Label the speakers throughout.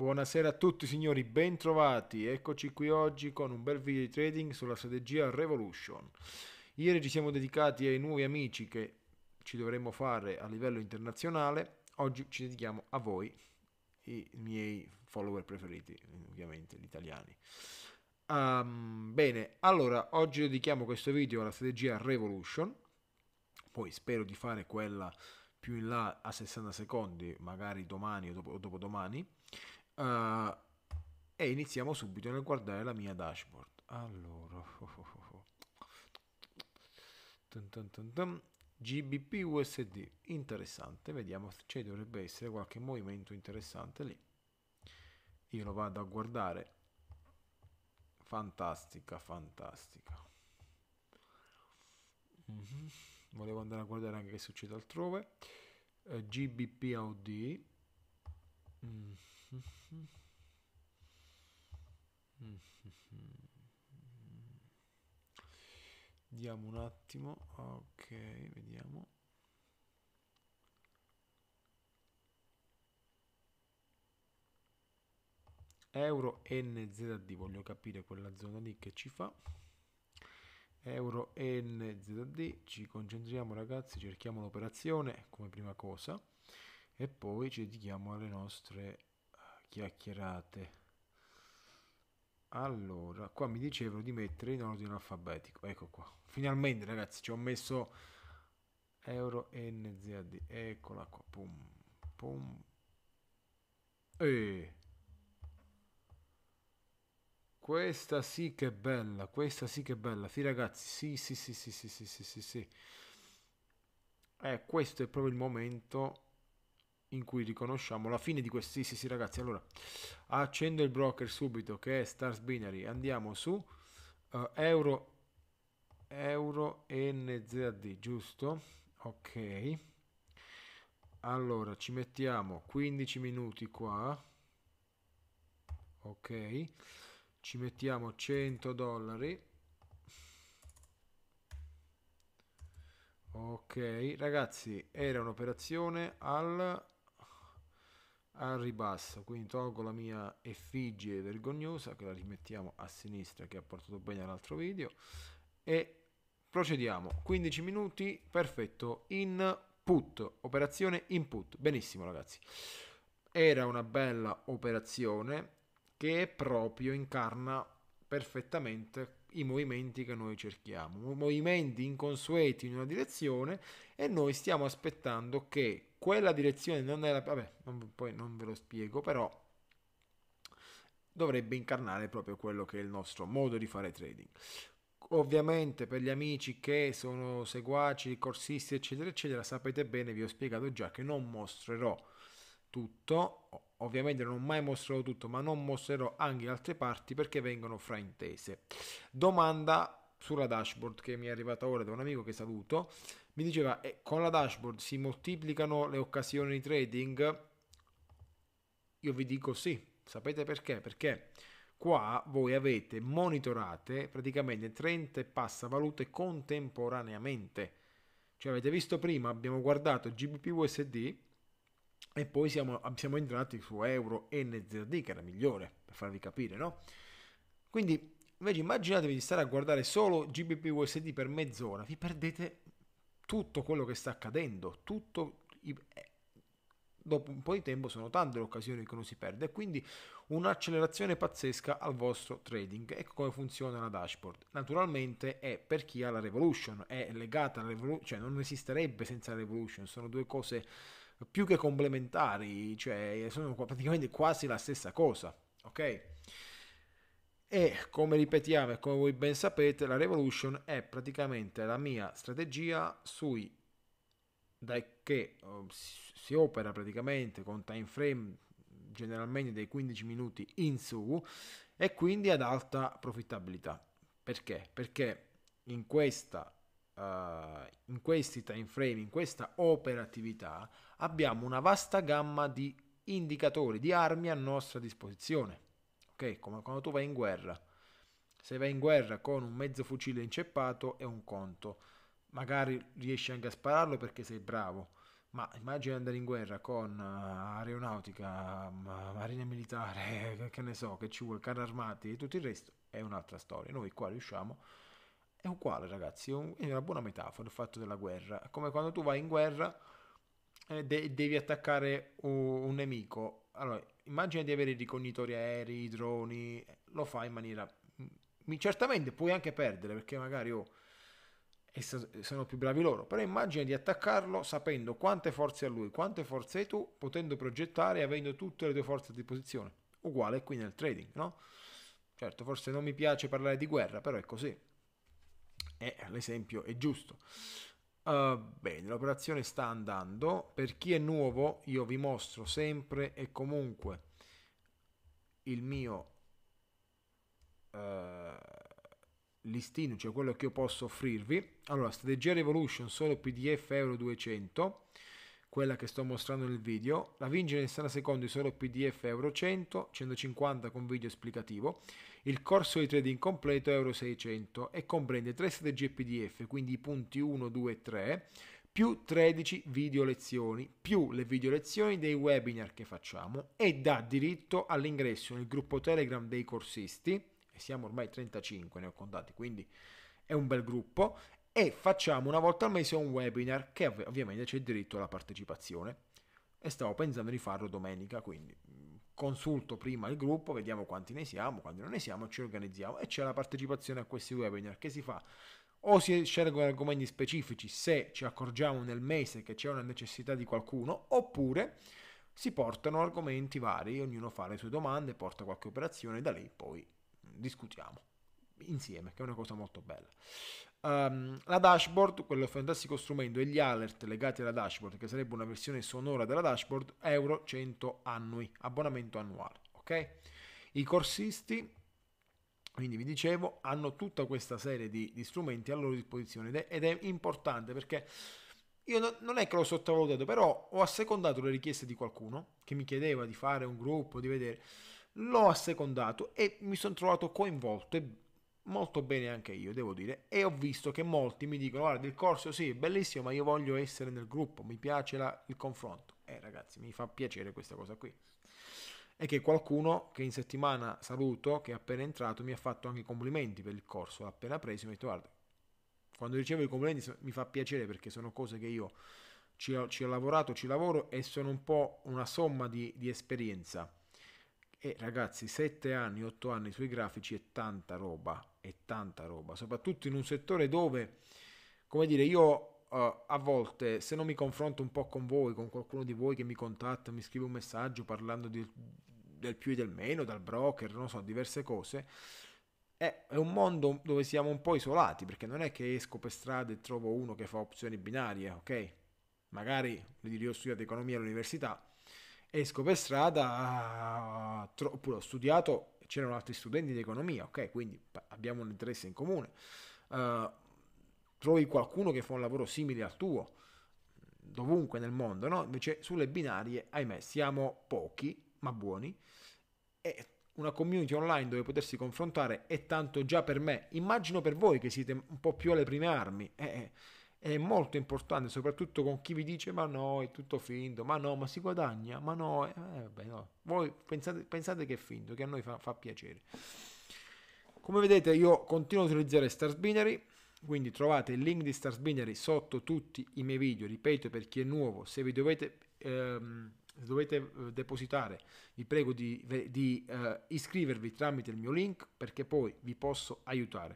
Speaker 1: Buonasera a tutti signori, bentrovati. Eccoci qui oggi con un bel video di trading sulla strategia Revolution. Ieri ci siamo dedicati ai nuovi amici che ci dovremmo fare a livello internazionale, oggi ci dedichiamo a voi, i miei follower preferiti, ovviamente gli italiani. Um, bene, allora oggi dedichiamo questo video alla strategia Revolution, poi spero di fare quella più in là a 60 secondi, magari domani o dopodomani. Dopo Uh, e iniziamo subito nel guardare la mia dashboard. Allora, oh dun dun dun GBP USD, interessante, vediamo se ci dovrebbe essere qualche movimento interessante lì. Io lo vado a guardare. Fantastica, fantastica. Mm-hmm. Volevo andare a guardare anche che succede altrove. Uh, eh, GBP AUD. Mm. Diamo un attimo, ok, vediamo. Euro NZD, voglio capire quella zona lì che ci fa. Euro NZD, ci concentriamo ragazzi, cerchiamo l'operazione come prima cosa e poi ci dedichiamo alle nostre chiacchierate. Allora, qua mi dicevano di mettere in ordine alfabetico. Ecco qua. Finalmente, ragazzi, ci ho messo euro NZD. Eccola qua. Pum, pum. E questa sì che è bella, questa sì che è bella. Sì, ragazzi, sì, sì, sì, sì, sì, sì, sì, sì. Eh, questo è proprio il momento in cui riconosciamo la fine di questi. Sì, sì, sì, ragazzi. Allora, accendo il broker subito che è Stars Binary. Andiamo su uh, euro, euro NZD, giusto? Ok. Allora, ci mettiamo 15 minuti qua. Ok. Ci mettiamo 100 dollari. Ok, ragazzi, era un'operazione al al ribasso quindi tolgo la mia effigie vergognosa che la rimettiamo a sinistra che ha portato bene all'altro video e procediamo 15 minuti perfetto input operazione input benissimo ragazzi era una bella operazione che proprio incarna perfettamente i movimenti che noi cerchiamo movimenti inconsueti in una direzione e noi stiamo aspettando che quella direzione non era... Vabbè, non, poi non ve lo spiego, però dovrebbe incarnare proprio quello che è il nostro modo di fare trading. Ovviamente per gli amici che sono seguaci, corsisti, eccetera, eccetera, sapete bene, vi ho spiegato già che non mostrerò tutto, ovviamente non mai mostrerò tutto, ma non mostrerò anche altre parti perché vengono fraintese. Domanda sulla dashboard che mi è arrivata ora da un amico che saluto, mi diceva eh, con la dashboard si moltiplicano le occasioni di trading? Io vi dico sì, sapete perché? Perché qua voi avete monitorate praticamente 30 e passa valute contemporaneamente. Cioè avete visto prima, abbiamo guardato GBP USD e poi siamo, siamo entrati su Euro NZD che era migliore per farvi capire, no? Quindi Invece immaginatevi di stare a guardare solo GBP USD per mezz'ora, vi perdete tutto quello che sta accadendo, tutto... Eh, dopo un po' di tempo sono tante le occasioni che uno si perde e quindi un'accelerazione pazzesca al vostro trading. Ecco come funziona la dashboard. Naturalmente è per chi ha la Revolution, è legata alla Revolution, cioè non esisterebbe senza la Revolution, sono due cose più che complementari, cioè sono praticamente quasi la stessa cosa, ok? E come ripetiamo e come voi ben sapete, la Revolution è praticamente la mia strategia sui che oh, si opera praticamente con time frame generalmente dei 15 minuti in su e quindi ad alta profittabilità. Perché? Perché in, questa, uh, in questi time frame, in questa operatività, abbiamo una vasta gamma di indicatori, di armi a nostra disposizione ok? Come quando tu vai in guerra. Se vai in guerra con un mezzo fucile inceppato è un conto, magari riesci anche a spararlo perché sei bravo, ma immagina andare in guerra con eh, aeronautica, marina militare, che ne so, che ci vuole, carri armati e tutto il resto, è un'altra storia. Noi qua riusciamo è uguale ragazzi, è una buona metafora il fatto della guerra, come quando tu vai in guerra e eh, de- devi attaccare un, un nemico, allora immagina di avere i ricognitori aerei, i droni, lo fa in maniera... Mm, certamente puoi anche perdere perché magari oh, sono più bravi loro, però immagina di attaccarlo sapendo quante forze ha lui, quante forze hai tu, potendo progettare e avendo tutte le tue forze a disposizione. Uguale qui nel trading, no? Certo, forse non mi piace parlare di guerra, però è così. E l'esempio è giusto. Uh, bene, l'operazione sta andando. Per chi è nuovo, io vi mostro sempre e comunque il mio uh, listino, cioè quello che io posso offrirvi. Allora, strategia Revolution solo PDF Euro 200 quella che sto mostrando nel video, la Vingen installa secondo solo PDF Euro 100, 150 con video esplicativo, il corso di trading completo è Euro 600 e comprende 3 strategie PDF, quindi punti 1, 2 e 3, più 13 video lezioni, più le video lezioni dei webinar che facciamo e dà diritto all'ingresso nel gruppo Telegram dei corsisti, e siamo ormai 35, ne ho contati, quindi è un bel gruppo, e facciamo una volta al mese un webinar che ovviamente c'è diritto alla partecipazione e stavo pensando di farlo domenica, quindi mm, consulto prima il gruppo, vediamo quanti ne siamo, quanti non ne siamo, ci organizziamo e c'è la partecipazione a questi webinar che si fa o si scelgono argomenti specifici se ci accorgiamo nel mese che c'è una necessità di qualcuno, oppure si portano argomenti vari, ognuno fa le sue domande, porta qualche operazione e da lì poi mm, discutiamo insieme, che è una cosa molto bella. Um, la dashboard, quello fantastico strumento e gli alert legati alla dashboard, che sarebbe una versione sonora della dashboard, euro 100 annui, abbonamento annuale. Ok? I corsisti, quindi vi dicevo, hanno tutta questa serie di, di strumenti a loro disposizione ed è, ed è importante perché io no, non è che l'ho sottovalutato, però ho assecondato le richieste di qualcuno che mi chiedeva di fare un gruppo, di vedere, l'ho assecondato e mi sono trovato coinvolto e molto bene anche io, devo dire, e ho visto che molti mi dicono, guarda, il corso sì, è bellissimo, ma io voglio essere nel gruppo, mi piace la, il confronto. Eh ragazzi, mi fa piacere questa cosa qui. E che qualcuno che in settimana saluto, che è appena entrato, mi ha fatto anche i complimenti per il corso, l'ha appena preso, mi ha detto, guarda, quando ricevo i complimenti mi fa piacere perché sono cose che io ci ho, ci ho lavorato, ci lavoro e sono un po' una somma di, di esperienza e ragazzi, 7 anni, 8 anni sui grafici è tanta roba, è tanta roba, soprattutto in un settore dove, come dire, io uh, a volte se non mi confronto un po' con voi, con qualcuno di voi che mi contatta, mi scrive un messaggio parlando di, del più e del meno, dal broker, non so, diverse cose, è, è un mondo dove siamo un po' isolati, perché non è che esco per strada e trovo uno che fa opzioni binarie, eh, ok? Magari, voglio dire, io ho studiato economia all'università, esco per strada, oppure ho studiato, c'erano altri studenti di economia, ok? Quindi abbiamo un interesse in comune. Uh, trovi qualcuno che fa un lavoro simile al tuo, dovunque nel mondo, no? Invece sulle binarie, ahimè, siamo pochi, ma buoni, e una community online dove potersi confrontare è tanto già per me, immagino per voi che siete un po' più alle prime armi. Eh, eh è molto importante, soprattutto con chi vi dice ma no, è tutto finto, ma no, ma si guadagna, ma no, eh, eh vabbè, no. voi pensate, pensate, che è finto, che a noi fa, fa piacere. Come vedete io continuo ad utilizzare Stars Binary, quindi trovate il link di Stars Binary sotto tutti i miei video, ripeto per chi è nuovo, se vi dovete... Ehm, se dovete eh, depositare, vi prego di, di uh, iscrivervi tramite il mio link perché poi vi posso aiutare.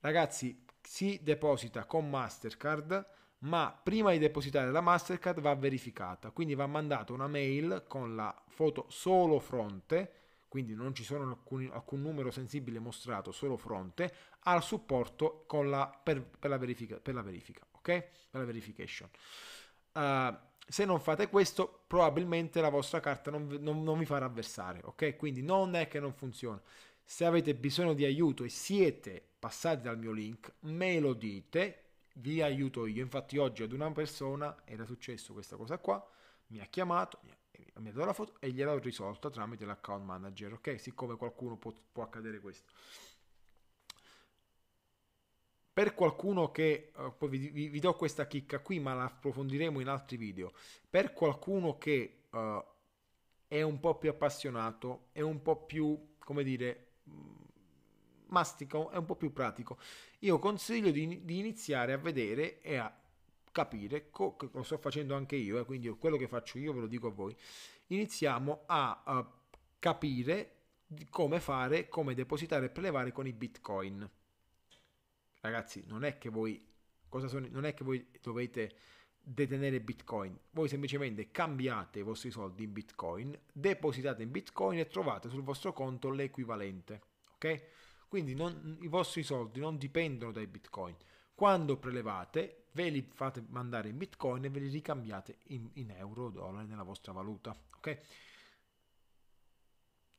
Speaker 1: Ragazzi, si deposita con Mastercard, ma prima di depositare la Mastercard va verificata, quindi va mandata una mail con la foto solo fronte, quindi non ci sono alcun, alcun numero sensibile mostrato, solo fronte, al supporto la, per, per, la verifica, per la verifica, ok? Per la verification. Uh, se non fate questo, probabilmente la vostra carta non, non, non, vi farà versare, ok? Quindi non è che non funziona. Se avete bisogno di aiuto e siete passati dal mio link, me lo dite, vi aiuto io. Infatti oggi ad una persona era successo questa cosa qua, mi ha chiamato, mi ha dato la foto e gliel'ho risolta tramite l'account manager, ok? Siccome qualcuno può, può accadere questo. Per qualcuno che, eh, poi vi, vi, vi, do questa chicca qui, ma la approfondiremo in altri video, per qualcuno che eh, è un po' più appassionato, è un po' più, come dire, Mm, mastico è un po' più pratico. Io consiglio di, di iniziare a vedere e a capire, co- lo sto facendo anche io, eh, quindi quello che faccio io ve lo dico a voi, iniziamo a, a capire come fare, come depositare e prelevare con i bitcoin. Ragazzi, non è che voi, cosa sono, non è che voi dovete detenere Bitcoin. Voi semplicemente cambiate i vostri soldi in Bitcoin, depositate in Bitcoin e trovate sul vostro conto l'equivalente. Ok? Quindi non, i vostri soldi non dipendono dai Bitcoin. Quando prelevate, ve li fate mandare in Bitcoin e ve li ricambiate in, in euro o dollari nella vostra valuta. Ok?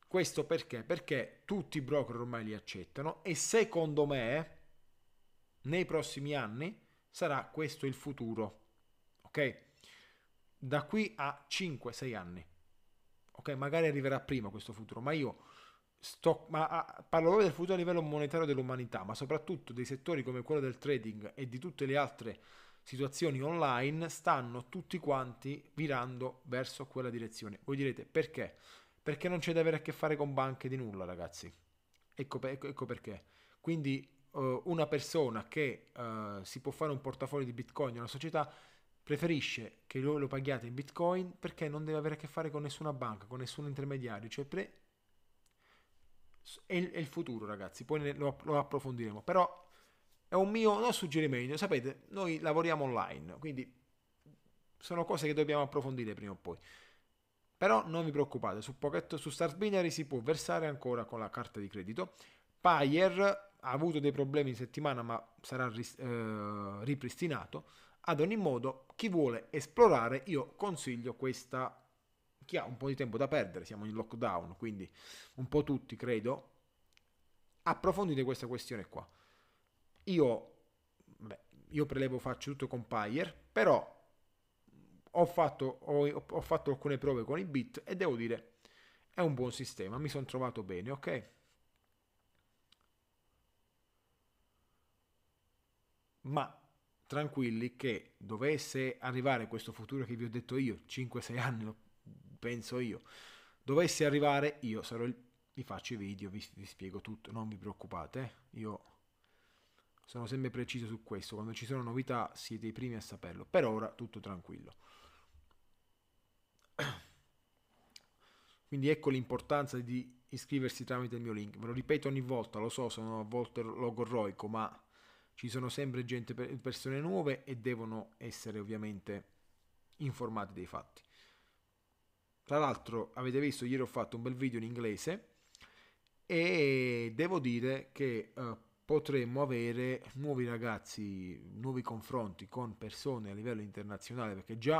Speaker 1: Questo perché? Perché tutti i broker ormai li accettano e secondo me nei prossimi anni sarà questo il futuro ok? Da qui a 5-6 anni, ok? Magari arriverà prima questo futuro, ma io sto, ma, ah, parlo proprio del futuro a livello monetario dell'umanità, ma soprattutto dei settori come quello del trading e di tutte le altre situazioni online stanno tutti quanti virando verso quella direzione. Voi direte perché? Perché non c'è da avere a che fare con banche di nulla, ragazzi. Ecco, ecco, ecco perché. Quindi eh, una persona che eh, si può fare un portafoglio di Bitcoin in una società preferisce che lo, lo paghiate in bitcoin perché non deve avere a che fare con nessuna banca, con nessun intermediario, cioè pre... è il, futuro ragazzi, poi lo, approfondiremo, però è un mio non suggerimento, sapete, noi lavoriamo online, quindi sono cose che dobbiamo approfondire prima o poi. Però non vi preoccupate, su, Pocket, su Start Binary si può versare ancora con la carta di credito. Payer ha avuto dei problemi in settimana ma sarà ris- eh, ripristinato. Ad ogni modo, chi vuole esplorare, io consiglio questa. Chi ha un po' di tempo da perdere, siamo in lockdown, quindi un po' tutti, credo, approfondite questa questione qua. Io, beh, io prelevo, faccio tutto con Pyre, però ho fatto, ho, ho fatto, alcune prove con i bit e devo dire è un buon sistema, mi sono trovato bene, ok? Ma tranquilli che dovesse arrivare questo futuro che vi ho detto io, 5-6 anni, penso io, dovesse arrivare, io sarò il, vi faccio i video, vi, vi spiego tutto, non vi preoccupate, eh? io sono sempre preciso su questo, quando ci sono novità siete i primi a saperlo, per ora tutto tranquillo. Quindi ecco l'importanza di iscriversi tramite il mio link, ve lo ripeto ogni volta, lo so, sono a volte logorroico, ma ci sono sempre gente, persone nuove e devono essere ovviamente informati dei fatti. Tra l'altro, avete visto, ieri ho fatto un bel video in inglese e devo dire che eh, potremmo avere nuovi ragazzi, nuovi confronti con persone a livello internazionale, perché già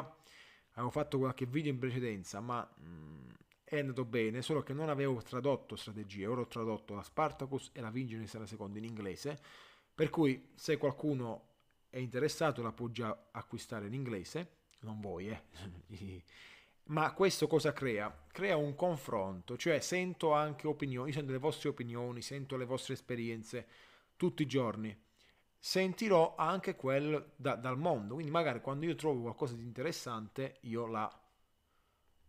Speaker 1: avevo fatto qualche video in precedenza, ma mh, mm, è andato bene, solo che non avevo tradotto strategie, ora ho tradotto la Spartacus e la Vingenes la seconda in inglese, per cui se qualcuno è interessato la può già acquistare in inglese, non voi, eh. Ma questo cosa crea? Crea un confronto, cioè sento anche opinioni, sento le vostre opinioni, sento le vostre esperienze tutti i giorni. Sentirò anche quel da, dal mondo, quindi magari quando io trovo qualcosa di interessante io la,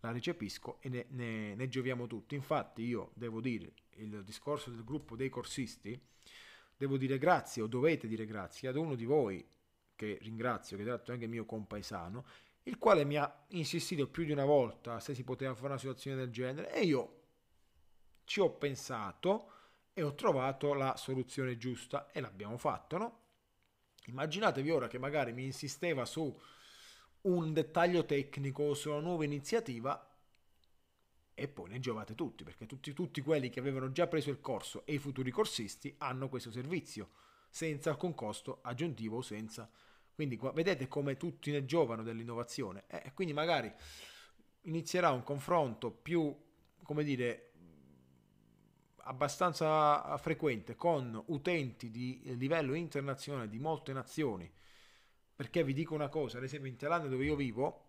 Speaker 1: la recepisco e ne, ne, ne gioviamo tutti. Infatti io devo dire, il discorso del gruppo dei corsisti, devo dire grazie o dovete dire grazie ad uno di voi che ringrazio, che è stato anche mio compaesano, il quale mi ha insistito più di una volta se si poteva fare una situazione del genere e io ci ho pensato e ho trovato la soluzione giusta e l'abbiamo fatto, no? Immaginatevi ora che magari mi insisteva su un dettaglio tecnico, su una nuova iniziativa e poi ne giovate tutti, perché tutti, tutti quelli che avevano già preso il corso e i futuri corsisti hanno questo servizio, senza alcun costo aggiuntivo o senza... Quindi vedete come tutti ne giovano dell'innovazione eh, e eh, quindi magari inizierà un confronto più, come dire, abbastanza frequente con utenti di livello internazionale di molte nazioni. Perché vi dico una cosa, ad esempio in Thailandia dove io vivo,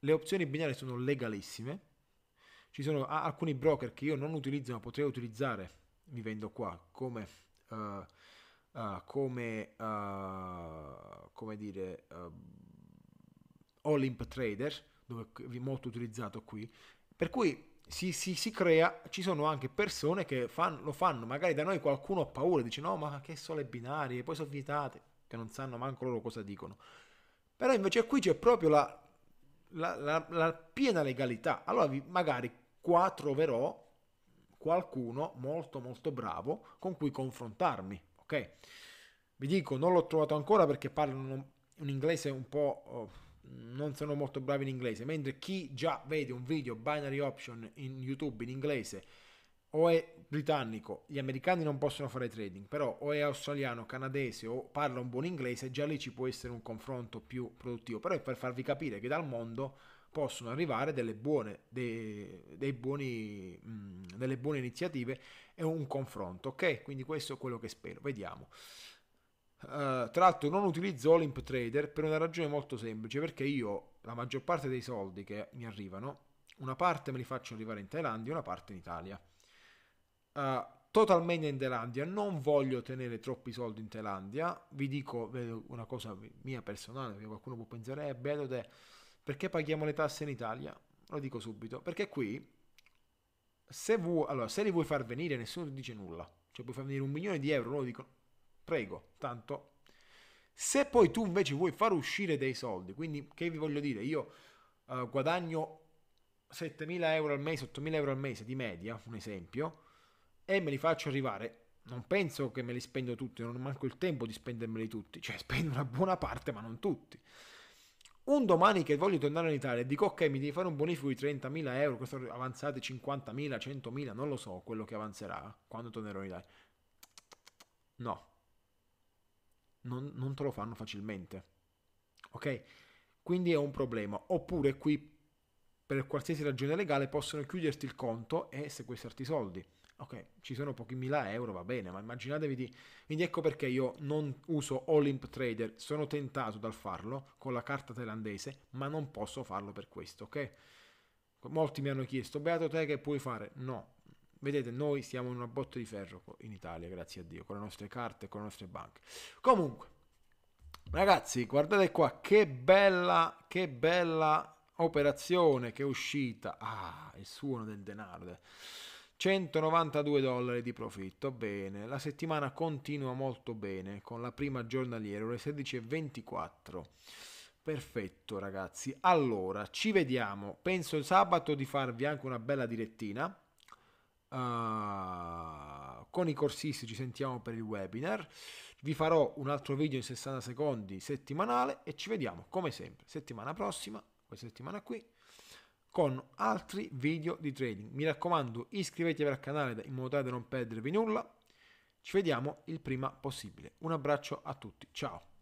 Speaker 1: le opzioni binarie sono legalissime, ci sono alcuni broker che io non utilizzo ma potrei utilizzare vivendo qua come, uh, uh, come, uh, come dire Olymp Trader dove vi molto utilizzato qui per cui si, si, si, crea, ci sono anche persone che fan, lo fanno, magari da noi qualcuno ha paura, dice no ma che sono le binarie, poi sono vietate, che non sanno manco loro cosa dicono. Però invece qui c'è proprio la, la, la, la piena legalità, allora vi, magari qua troverò qualcuno molto molto bravo con cui confrontarmi, ok? Vi dico, non l'ho trovato ancora perché parlano un inglese un po'... Oh, non sono molto bravi in inglese, mentre chi già vede un video binary option in YouTube in inglese o è britannico, gli americani non possono fare trading, però o è australiano, canadese o parla un buon inglese, già lì ci può essere un confronto più produttivo. Però è per farvi capire che dal mondo possono arrivare delle buone, dei, dei buoni, mh, mm, delle buone iniziative e un confronto, ok? Quindi questo è quello che spero, vediamo. Uh, tra l'altro non utilizzo Olymp Trader per una ragione molto semplice, perché io la maggior parte dei soldi che mi arrivano, una parte me li faccio arrivare in Thailandia e una parte in Italia. Uh, eh, totalmente in Thailandia, non voglio tenere troppi soldi in Thailandia, vi dico una cosa mia personale, qualcuno può pensare, eh, bello te perché paghiamo le tasse in Italia? Lo dico subito, perché qui se, vuoi, allora, se li vuoi far venire nessuno ti dice nulla, cioè puoi far venire un milione di euro, loro dicono prego, tanto. Se poi tu invece vuoi far uscire dei soldi, quindi che vi voglio dire, io uh, guadagno 7.000 euro al mese, 8.000 euro al mese di media, un esempio, e me li faccio arrivare non penso che me li spendo tutti, non ho manco il tempo di spendermeli tutti, cioè spendo una buona parte ma non tutti un domani che voglio tornare in Italia e dico ok mi devi fare un bonifico di 30.000 euro, questo avanzate 50.000, 100.000, non lo so quello che avanzerà quando tornerò in Italia. No, non, non te lo fanno facilmente. Ok? Quindi è un problema. Oppure qui per qualsiasi ragione legale possono chiuderti il conto e sequestrarti i soldi ok, ci sono pochi mila euro, va bene, ma immaginatevi di... Quindi ecco perché io non uso Olymp Trader, sono tentato dal farlo con la carta thailandese, ma non posso farlo per questo, ok? Molti mi hanno chiesto, beato te che puoi fare? No. Vedete, noi siamo in una botte di ferro in Italia, grazie a Dio, con le nostre carte, con le nostre banche. Comunque, ragazzi, guardate qua, che bella, che bella operazione che è uscita. Ah, il suono del denaro. 192 dollari di profitto, bene, la settimana continua molto bene con la prima giornaliera ore 16.24. Perfetto ragazzi, allora ci vediamo, penso il sabato di farvi anche una bella direttina, uh, con i corsisti ci sentiamo per il webinar, vi farò un altro video in 60 secondi settimanale e ci vediamo come sempre settimana prossima, questa settimana qui con altri video di trading. Mi raccomando, iscrivetevi al canale in modo tale da non perdervi nulla. Ci vediamo il prima possibile. Un abbraccio a tutti, ciao!